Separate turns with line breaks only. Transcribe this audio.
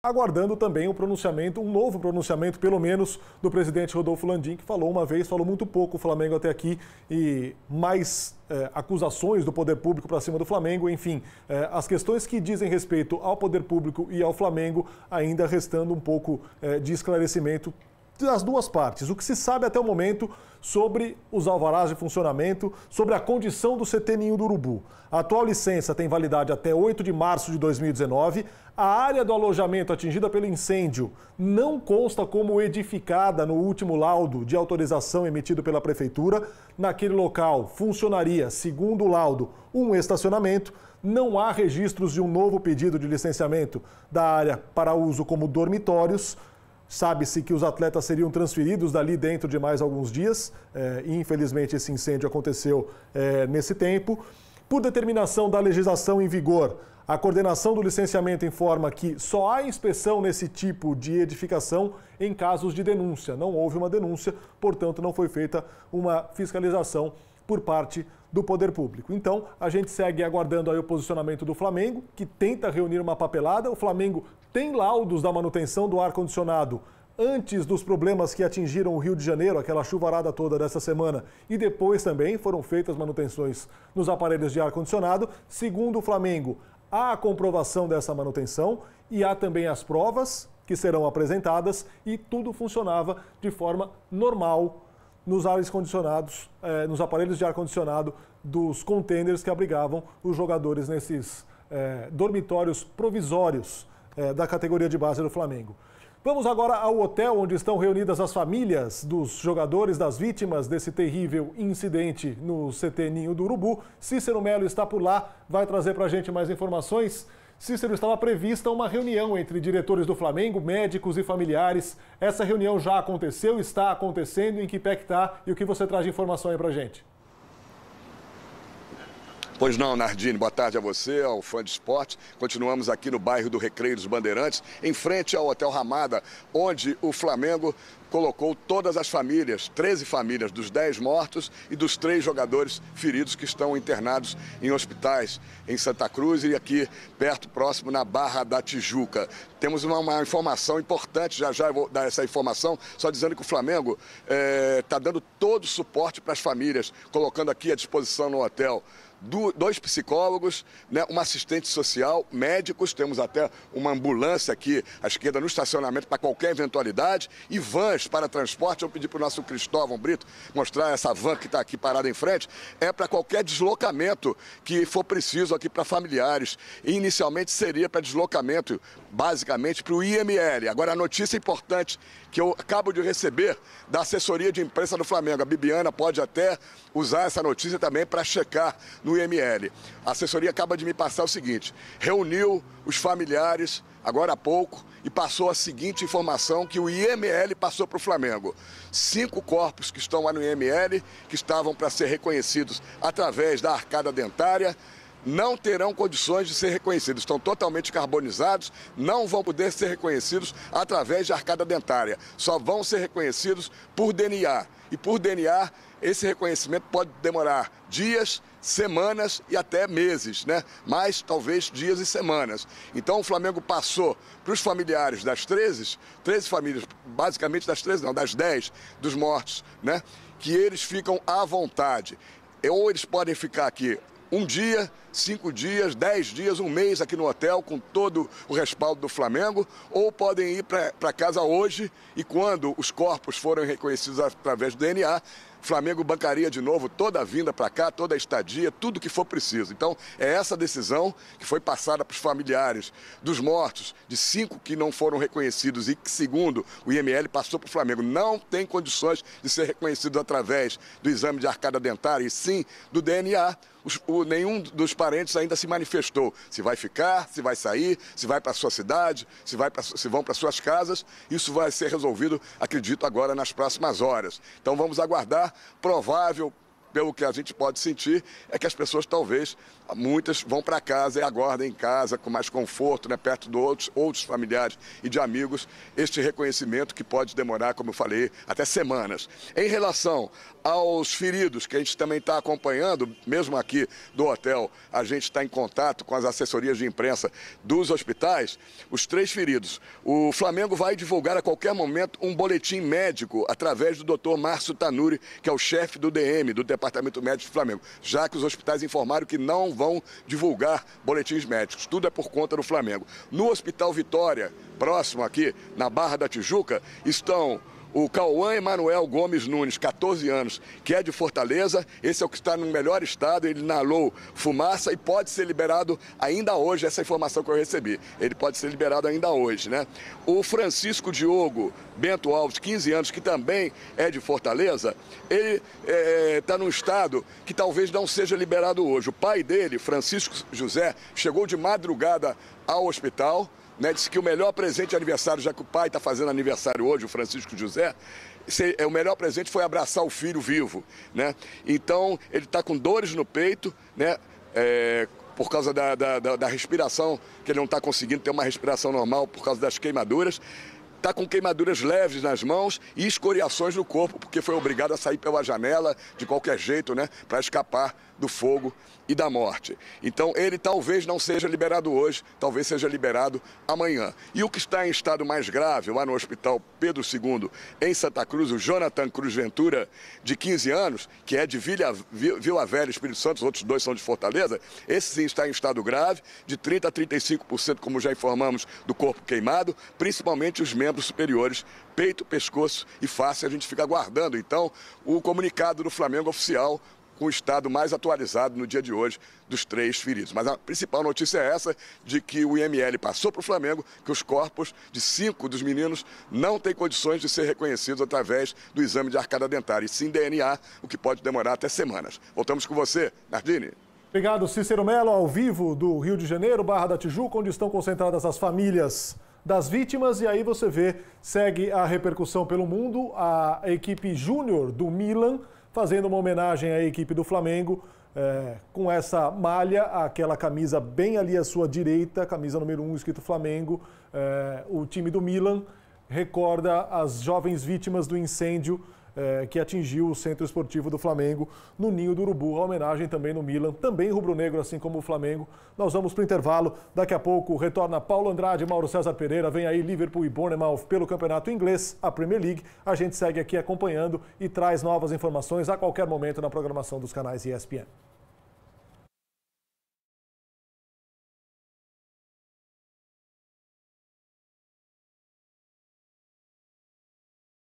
Aguardando também o um pronunciamento, um novo pronunciamento, pelo menos, do presidente Rodolfo Landim, que falou uma vez, falou muito pouco o Flamengo até aqui, e mais eh, acusações do poder público para cima do Flamengo, enfim, eh, as questões que dizem respeito ao poder público e ao Flamengo, ainda restando um pouco eh, de esclarecimento, das duas partes. O que se sabe até o momento sobre os alvarás de funcionamento, sobre a condição do CT Ninho do Urubu. A atual licença tem validade até 8 de março de 2019. A área do alojamento atingida pelo incêndio não consta como edificada no último laudo de autorização emitido pela Prefeitura. Naquele local funcionaria, segundo o laudo, um estacionamento. Não há registros de um novo pedido de licenciamento da área para uso como dormitórios. Sabe-se que os atletas seriam transferidos dali dentro de mais alguns dias. É, infelizmente, esse incêndio aconteceu é, nesse tempo. Por determinação da legislação em vigor, a coordenação do licenciamento informa que só há inspeção nesse tipo de edificação em casos de denúncia. Não houve uma denúncia, portanto, não foi feita uma fiscalização por parte do poder público. Então, a gente segue aguardando aí o posicionamento do Flamengo, que tenta reunir uma papelada. O Flamengo tem laudos da manutenção do ar-condicionado antes dos problemas que atingiram o Rio de Janeiro, aquela chuvarada toda dessa semana, e depois também foram feitas manutenções nos aparelhos de ar-condicionado. Segundo o Flamengo, há a comprovação dessa manutenção e há também as provas que serão apresentadas e tudo funcionava de forma normal nos ares condicionados, é, nos aparelhos de ar condicionado dos contêineres que abrigavam os jogadores nesses é, dormitórios provisórios é, da categoria de base do Flamengo. Vamos agora ao hotel onde estão reunidas as famílias dos jogadores das vítimas desse terrível incidente no CT Ninho do Urubu. Cícero Melo está por lá, vai trazer para a gente mais informações. Cícero estava prevista uma reunião entre diretores do Flamengo, médicos e familiares. Essa reunião já aconteceu, está acontecendo, em que pé que está e o que você traz de informação aí pra gente?
Pois não, Nardini, boa tarde a você, ao fã de esporte. Continuamos aqui no bairro do Recreio dos Bandeirantes, em frente ao Hotel Ramada, onde o Flamengo colocou todas as famílias, 13 famílias dos 10 mortos e dos três jogadores feridos que estão internados em hospitais em Santa Cruz e aqui perto, próximo, na Barra da Tijuca. Temos uma, uma informação importante, já já eu vou dar essa informação, só dizendo que o Flamengo está eh, é, dando todo o suporte para as famílias, colocando aqui à disposição no hotel dois psicólogos, né, uma assistente social, médicos, temos até uma ambulância aqui à esquerda no estacionamento para qualquer eventualidade, e vans para transporte. Eu pedi para o nosso Cristóvão Brito mostrar essa van que está aqui parada em frente. É para qualquer deslocamento que for preciso aqui para familiares. E inicialmente seria para deslocamento, basicamente, para o IML. Agora, a notícia importante que eu acabo de receber da assessoria de imprensa do Flamengo, a Bibiana pode até usar essa notícia também para checar no IML. A assessoria acaba de me passar o seguinte: reuniu os familiares agora há pouco e passou a seguinte informação que o IML passou para o Flamengo. Cinco corpos que estão lá no IML, que estavam para ser reconhecidos através da arcada dentária, não terão condições de ser reconhecidos. Estão totalmente carbonizados, não vão poder ser reconhecidos através de arcada dentária. Só vão ser reconhecidos por DNA. E por DNA, esse reconhecimento pode demorar dias, semanas e até meses, né? Mais talvez dias e semanas. Então o Flamengo passou para os familiares das 13, 13 famílias, basicamente das 13, não, das 10 dos mortos, né? Que eles ficam à vontade. Ou eles podem ficar aqui um dia, cinco dias, dez dias, um mês aqui no hotel com todo o respaldo do Flamengo, ou podem ir para casa hoje e quando os corpos forem reconhecidos através do DNA, Flamengo bancaria de novo toda a vinda para cá, toda a estadia, tudo que for preciso. Então, é essa decisão que foi passada para os familiares dos mortos, de cinco que não foram reconhecidos e que, segundo o IML, passou para o Flamengo. Não tem condições de ser reconhecido através do exame de arcada dentária e sim do DNA. O, o, nenhum dos parentes ainda se manifestou. Se vai ficar, se vai sair, se vai para sua cidade, se, vai pra, se vão para suas casas. Isso vai ser resolvido, acredito, agora nas próximas horas. Então vamos aguardar provável pelo que a gente pode sentir, é que as pessoas talvez, muitas vão para casa e aguardam em casa, com mais conforto, né, perto de outros, outros familiares e de amigos, este reconhecimento que pode demorar, como eu falei, até semanas. Em relação aos feridos, que a gente também está acompanhando, mesmo aqui do hotel, a gente está em contato com as assessorias de imprensa dos hospitais, os três feridos. O Flamengo vai divulgar a qualquer momento um boletim médico através do doutor Márcio Tanuri, que é o chefe do DM, do Departamento Departamento Médico do Flamengo, já que os hospitais informaram que não vão divulgar boletins médicos. Tudo é por conta do Flamengo. No Hospital Vitória, próximo aqui, na Barra da Tijuca, estão o Cauã Emanuel Gomes Nunes, 14 anos, que é de Fortaleza, esse é o que está no melhor estado, ele inalou fumaça e pode ser liberado ainda hoje, essa informação que eu recebi. Ele pode ser liberado ainda hoje, né? O Francisco Diogo Bento Alves, 15 anos, que também é de Fortaleza, ele está eh, é, num estado que talvez não seja liberado hoje. O pai dele, Francisco José, chegou de madrugada ao hospital né, disse que o melhor presente de aniversário, já que o pai está fazendo aniversário hoje, o Francisco José, é, o melhor presente foi abraçar o filho vivo, né? Então, ele está com dores no peito, né? É, por causa da, da, da, da respiração, que ele não está conseguindo ter uma respiração normal por causa das queimaduras está com queimaduras leves nas mãos e escoriações no corpo, porque foi obrigado a sair pela janela de qualquer jeito, né, para escapar do fogo e da morte. Então ele talvez não seja liberado hoje, talvez seja liberado amanhã. E o que está em estado mais grave, lá no Hospital Pedro II, em Santa Cruz, o Jonathan Cruz Ventura, de 15 anos, que é de Vila, Vila Velha, Espírito Santo, os outros dois são de Fortaleza, esse sim está em estado grave, de 30 a 35%, como já informamos, do corpo queimado, principalmente os membros membros superiores, peito, pescoço e face. A gente fica aguardando, então, o comunicado do Flamengo oficial com o estado mais atualizado no dia de hoje dos três feridos. Mas a principal notícia é essa, de que o IML passou para o Flamengo que os corpos de cinco dos meninos não têm condições de ser reconhecidos através do exame de arcada dentária, e sim DNA, o que pode demorar até semanas. Voltamos com você, Nardini.
Obrigado, Cícero Melo, ao vivo do Rio de Janeiro, Barra da Tijuca, onde estão concentradas as famílias das vítimas. E aí você vê, segue a repercussão pelo mundo, a equipe júnior do Milan fazendo uma homenagem à equipe do Flamengo. É, com essa malha, aquela camisa bem ali à sua direita, camisa número 1 um, escrito Flamengo, é, o time do Milan recorda as jovens vítimas do incêndio é, que atingiu o Centro Esportivo do Flamengo no Ninho do Urubu. A homenagem também no Milan, também rubro-negro, assim como o Flamengo. Nós vamos para o intervalo. Daqui a pouco retorna Paulo Andrade, Mauro César Pereira. Vem aí Liverpool e Bournemouth pelo Campeonato Inglês, a Premier League. A gente segue aqui acompanhando e traz novas informações a qualquer momento na programação dos canais ESPN.